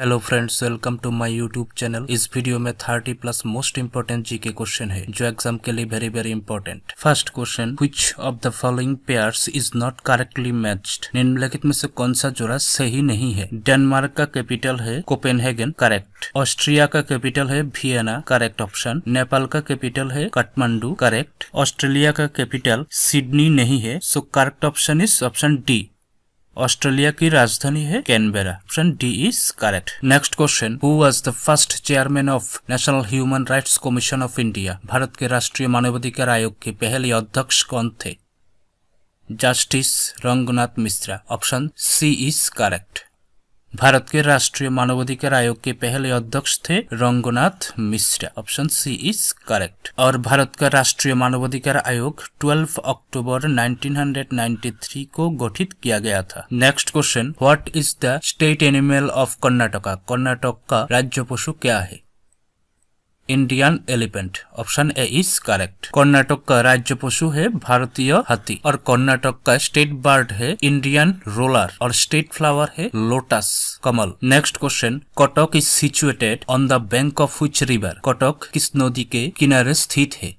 Hello friends welcome to my YouTube channel इस video में 30 plus most G GK question है जो exam के लिए very very important first question which of the following pairs is not correctly matched निम्नलिखित में से कौन सा जोड़ा सही नहीं है डेनमार्क का कैपिटल है कोपेनहेगन करेक्ट ऑस्ट्रिया का कैपिटल है भियना करेक्ट ऑप्शन नेपाल का कैपिटल है काठमांडू करेक्ट ऑस्ट्रेलिया का कैपिटल सिडनी नहीं है so correct option is option D Australia की राजधानी है Canberra option D is correct next question who was the first chairman of national human rights commission of India Bharat के राष्ट्रीय मानवाधिकार आयोग के पहले अध्यक्ष कौन थे justice Ranganath Mishra option C is correct Bharat के राष्ट्रीय मानवाधिकार आयोग के पहले अध्यक्ष थे Ranganath Mishra option C is correct और भारत का राष्ट्रीय मानवाधिकार आयोग 12 अक्टूबर 1993 को गठित किया गया था next question what is the state animal of Karnataka Karnataka का राज्य पशु क्या है Indian elephant option A is correct Karnataka का राज्य पशु है भारतीय हाथी और कर्नाटक का स्टेट बर्ड है इंडियन रोलर और स्टेट फ्लावर है लोटस कमल next question Cuttack is situated on the bank of which river Cuttack किस नदी के किनारे स्थित है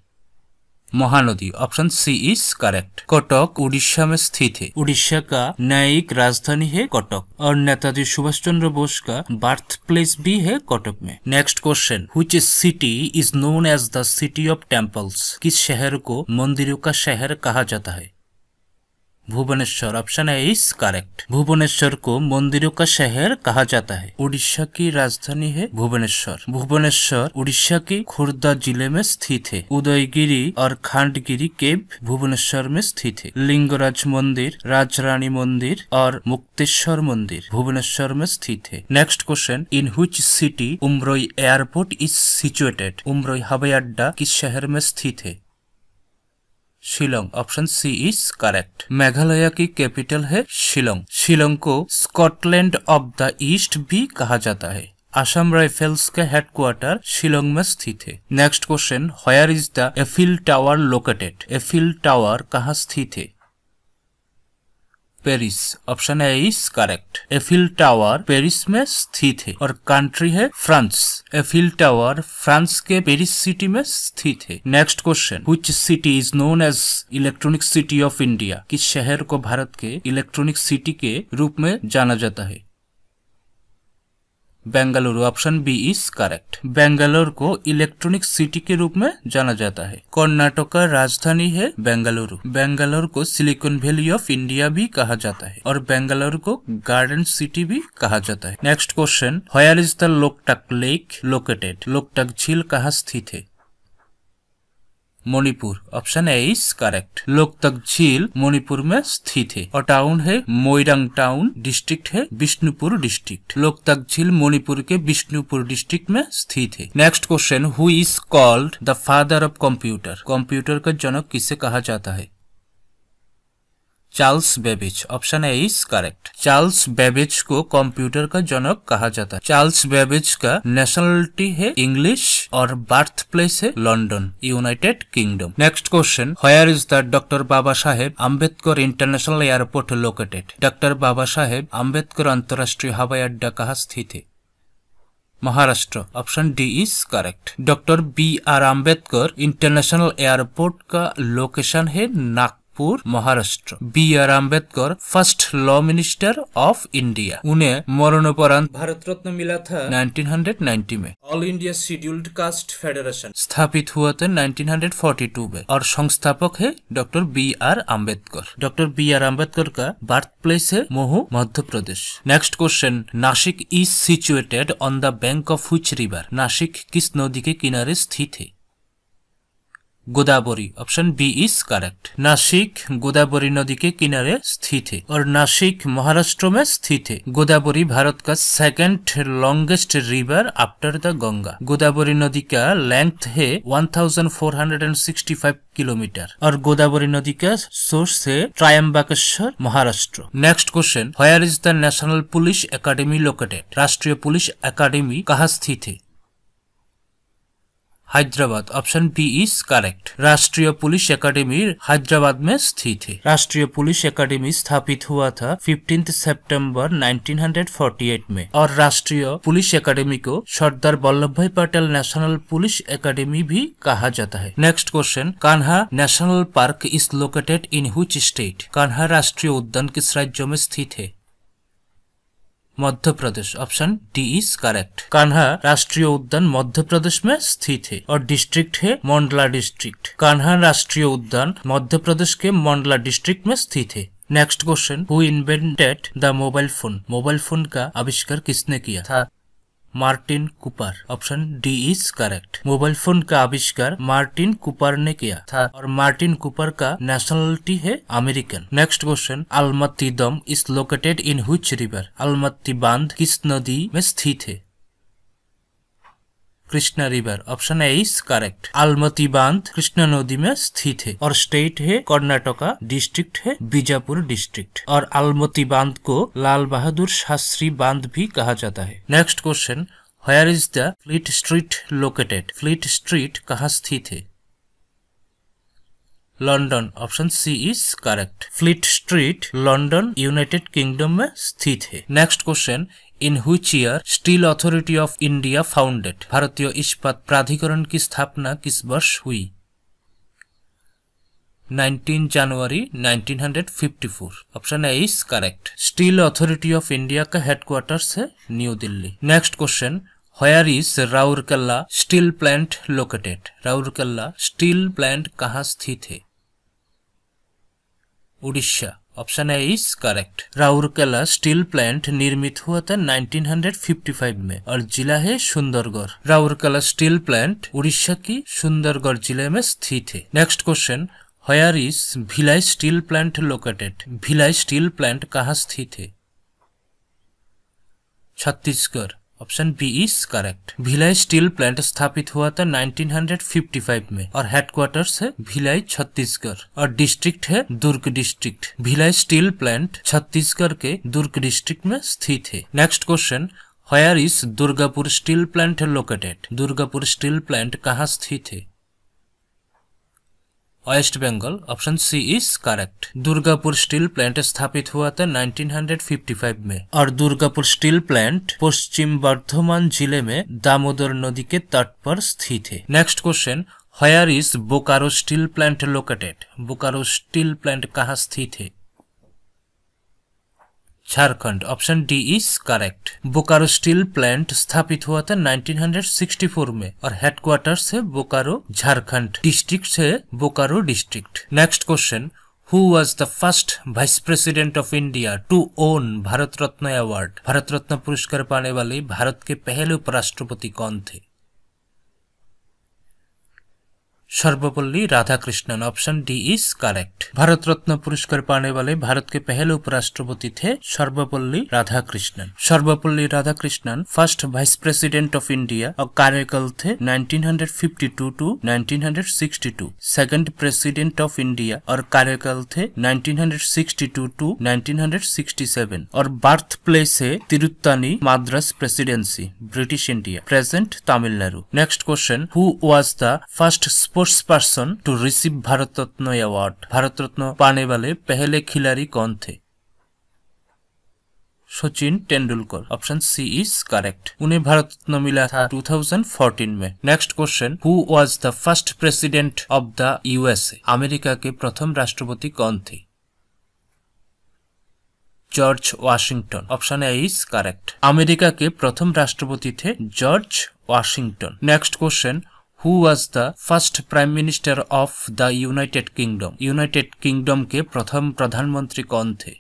Mahanadi option C is correct Cuttack Orissa में स्थित है उड़ीसा का न्यायिक राजधानी है कटक और नेताजी सुभाष चंद्र बोस का बर्थ प्लेस भी है कटक में next question which city is known as the city of temples किस शहर को मंदिरों का शहर कहा जाता है Bhubaneswar option A is correct Bhubaneswar को मंदिरों का शहर कहा जाता है उड़ीसा की राजधानी है भुवनेश्वर भुवनेश्वर उड़ीसा के खुर्दा जिले में स्थित है उदयगिरी और खांडगिरी केव भुवनेश्वर में स्थित है लिंगराज मंदिर राजरानी मंदिर और मुक्तेश्वर मंदिर भुवनेश्वर में स्थित है next question in which city Umroi airport is situated Umroi हवाई अड्डा किस शहर में स्थित है Shillong option C is correct Meghalaya की कैपिटल है शिलोंग शिलोंग को स्कॉटलैंड ऑफ द ईस्ट भी कहा जाता है आसाम राइफल्स के हेडक्वार्टर शिलोंग में स्थित है next question where is the Eiffel Tower located Eiffel Tower कहाँ स्थित है Paris option A is correct Eiffel Tower Paris में स्थित है और कंट्री है फ्रांस एफिल टावर फ्रांस के पेरिस सिटी में स्थित है next question which city is known as electronic city of India किस शहर को भारत के इलेक्ट्रॉनिक सिटी के रूप में जाना जाता है Bengaluru option B is correct Bangalore को इलेक्ट्रॉनिक सिटी के रूप में जाना जाता है कर्नाटक का राजधानी है बेंगलुरु बेंगलोर को सिलिकॉन वैली ऑफ इंडिया भी कहा जाता है और बेंगलोर को गार्डन सिटी भी कहा जाता है next question where is the Loktak lake located Loktak झील कहाँ स्थित है Manipur option A is correct Loktak झील मणिपुर में स्थित है और टाउन है मोइरंग टाउन डिस्ट्रिक्ट है विष्णुपुर डिस्ट्रिक्ट लोकतक झील मणिपुर के विष्णुपुर डिस्ट्रिक्ट में स्थित है next question who is called the father of computer computer का जनक किसे कहा जाता है Charles Babbage option A is correct Charles Babbage को कंप्यूटर का जनक कहा जाता है चार्ल्स बेबिज का नेशनलिटी है इंग्लिश और बर्थ प्लेस है London United Kingdom next question where is the doctor Baba Saheb Ambedkar international airport located doctor Baba Saheb Ambedkar अंतर्राष्ट्रीय हवाई अड्डा कहाँ स्थित है Maharashtra option D is correct doctor B R Ambedkar international airport का लोकेशन है Nagpur Nagpur Maharashtra B R Ambedkar first law minister of India উনে মরণোপরাণ ভারত রত্ন মে all India scheduled caste federation স্থাপিত হুয়াতে নাইনটিন হান্ড্রেড ফর্টি টু মে আর সংস্থাপক হে doctor B R Ambedkar doctor B R Ambedkar কা বার্থ প্লেস হে Mhow Madhya Pradesh next question Nashik is situated on the bank of which river Nashik কিস নদীকে কিনারে স্থিত হে Godavari option B is correct Nashik Godavari नदी के किनारे स्थित है और नासिक महाराष्ट्र में स्थित है गोदावरी भारत का second longest river after the Ganga Godavari नदी का लेंथ है 1465 किलोमीटर और गोदावरी नदी का सोर्स है Trimbakeshwar Maharashtra next question where is the national police academy located राष्ट्रीय पुलिस एकेडमी कहाँ स्थित है Hyderabad option B is correct राष्ट्रीय पुलिस एकेडमी हैदराबाद में स्थित है राष्ट्रीय पुलिस एकेडमी स्थापित हुआ था फिफ्टीन सितंबर 1948 में और राष्ट्रीय पुलिस एकेडमी को सरदार वल्लभ भाई पटेल नेशनल पुलिस एकेडमी भी कहा जाता है next question Kanha national park is located in which state Kanha राष्ट्रीय उद्यान किस राज्य में स्थित है Madhya Pradesh option D is correct Kanha राष्ट्रीय उद्यान मध्य प्रदेश में स्थित है और डिस्ट्रिक्ट है मंडला डिस्ट्रिक्ट कान्हा राष्ट्रीय उद्यान मध्य प्रदेश के मंडला डिस्ट्रिक्ट में स्थित है next question who invented the mobile phone mobile phone का आविष्कार किसने किया था Martin Cooper option D is correct mobile phone का आविष्कार मार्टिन कुपर ने किया था और मार्टिन कुपर का नेशनलिटी है American next question Almatti dam is located in which river Almatti बांध किस नदी में स्थित है Krishna river option A is correct Almatti बांध कृष्णा नदी में स्थित है और स्टेट है कर्नाटका डिस्ट्रिक्ट है बीजापुर डिस्ट्रिक्ट और आलमती बांध को लाल बहादुर शास्त्री बांध भी कहा जाता है next question where is the Fleet Street located Fleet Street कहाँ स्थित है London option C is correct Fleet Street London United Kingdom में स्थित है next question in which year steel authority of India founded भारतीय इस्पात प्राधिकरण की स्थापना किस वर्ष हुई 19 जनवरी 1954 option A is correct steel authority of India का हेडक्वार्टर्स है New Delhi next question where is Rourkela steel plant located Rourkela steel plant कहाँ स्थित है Odisha option A is correct Rourkela steel plant निर्मित हुआ था 1955 में और जिला है सुंदरगढ़ राउरकेला स्टील प्लांट उड़ीसा की सुंदरगढ़ जिले में स्थित है next question where is Bhilai steel plant located Bhilai steel plant कहाँ स्थित है Chhattisgarh option B is correct Bhilai steel plant स्थापित हुआ था 1955 में और हेडक्वार्टर है भिलाई छत्तीसगढ़ और डिस्ट्रिक्ट है Durg district Bhilai steel plant Chhattisgarh के दुर्ग डिस्ट्रिक्ट में स्थित है next question where is Durgapur steel plant located Durgapur steel plant कहाँ स्थित है West Bengal option C is correct Durgapur steel plant स्थापित हुआ था 1955 में और दुर्गापुर स्टील प्लांट पश्चिम बर्धमान जिले में दामोदर नदी के तट पर स्थित है next question where is Bokaro steel plant located Bokaro steel plant कहाँ स्थित है Jharkhand option D is correct Bokaro steel plant स्थापित हुआ था 1964 में और हेडक्वार्टर से बोकारो झारखंड डिस्ट्रिक्ट है Bokaro district next question who was the first vice president of India to own Bharat Ratna award Bharat Ratna पुरस्कार पाने वाले भारत के पहले उपराष्ट्रपति कौन थे Sarvepalli Radhakrishnan option D is correct Bharat Ratna পুরস্কার পানে বলে ভারতকে পহলে উপরাষ্ট্রপতি থে Sarvepalli Radhakrishnan Sarvepalli Radhakrishnan first vice president of India और कार्यकाल थे 1952 to 1962 second president of India और कार्यकाल थे 1962 टू 1967 और बर्थ प्लेस है Tiruttani Madras presidency British India present Tamil Nadu next question who was the first sport first person to receive Bharat Ratna award Bharat Ratna पाने वाले पहले खिलाड़ी कौन थे Sachin Tendulkar option C is correct उन्हें भारत रत्न मिला था 2014 में next question who was the first president of the USA America के प्रथम राष्ट्रपति कौन थे George Washington option A is correct America के प्रथम राष्ट्रपति थे George Washington next question who was the first prime minister of the United Kingdom United Kingdom के प्रथम प्रधानमंत्री कौन थे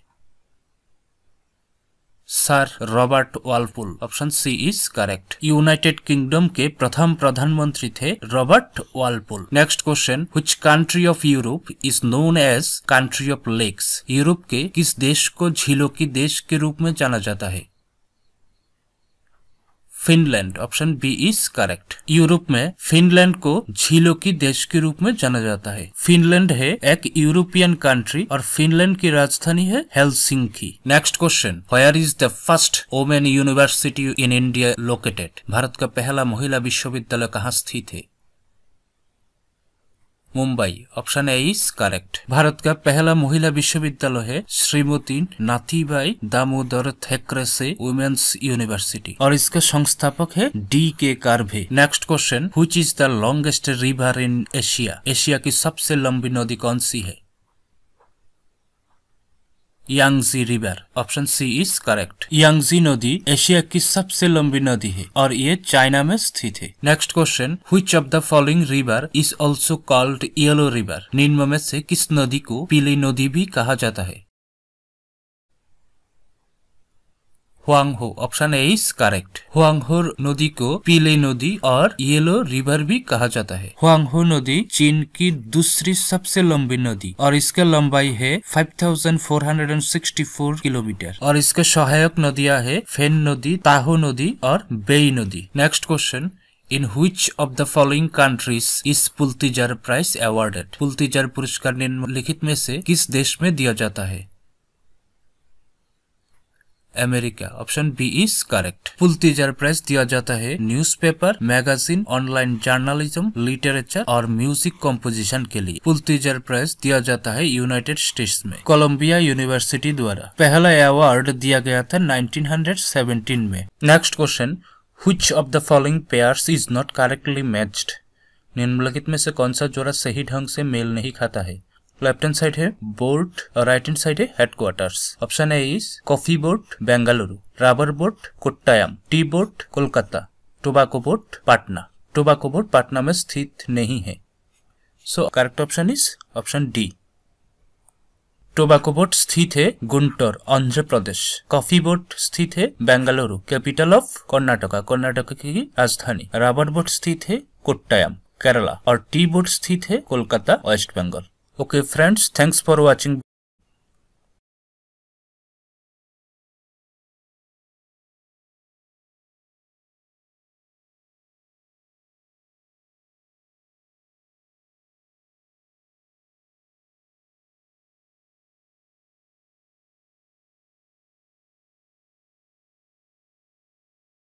sir Robert Walpole option C is correct United Kingdom के प्रथम प्रधानमंत्री थे Robert Walpole next question which country of Europe is known as country of lakes Europe के किस देश को झीलों की देश के रूप में जाना जाता है Finland option B is correct Europe में फिनलैंड को झीलों की देश के रूप में जाना जाता है फिनलैंड है एक यूरोपियन कंट्री और फिनलैंड की राजधानी है Helsinki next question where is the first women university in India located Bharat का पहला महिला विश्वविद्यालय कहाँ स्थित है Mumbai option A is correct Bharat का पहला महिला विश्वविद्यालय है श्रीमती नाथीबाई दामोदर थेकरे से वुमेन्स यूनिवर्सिटी और इसका संस्थापक है D K Karve next question which is the longest river in Asia Asia की सबसे लंबी नदी कौन सी है Yangtze river option C is correct Yangtze नदी एशिया की सबसे लंबी नदी है और ये चाइना में स्थित है next question which of the following river is also called yellow river निम्न में से किस नदी को पीली नदी भी कहा जाता है Huang He option A is correct Huang He नदी को पीले नदी और येलो रिवर भी कहा जाता है हुआंगो नदी चीन की दूसरी सबसे लंबी नदी और इसका लंबाई है 5464 किलोमीटर और इसके सहायक नदियां है फेन नदी ताहो नदी और बेई नदी next question In which of the following countries is Pulitzer Prize awarded? Pulitzer पुरस्कार निम्नलिखित में से किस देश में दिया जाता है America option B is correct Pulitzer prize दिया जाता है newspaper, magazine online journalism literature और म्यूजिक कॉम्पोजिशन के लिए पुलतीजर प्राइज दिया जाता है यूनाइटेड स्टेट्स में कोलम्बिया यूनिवर्सिटी द्वारा पहला अवार्ड दिया गया था नाइनटीन में next question which of the following pair is not correctly match निम्नलिखित में से कौन सा जोड़ा सही ढंग से मेल नहीं खाता है लेफ्ट हैंड साइड है बोर्ड और राइट हैंड साइड है headquarters option A is coffee board Bengaluru rubber board Kottayam tea board Kolkata tobacco board Patna tobacco board Patna में स्थित नहीं है so correct option is option D tobacco board स्थित है गुंटोर आंध्र प्रदेश कॉफी बोर्ड स्थित है बेंगलुरु कैपिटल ऑफ कर्नाटका कर्नाटक की राजधानी रबर बोर्ड स्थित है कोट्टायम केरला और टी बोर्ड स्थित है Kolkata West Bengal okay friends thanks for watching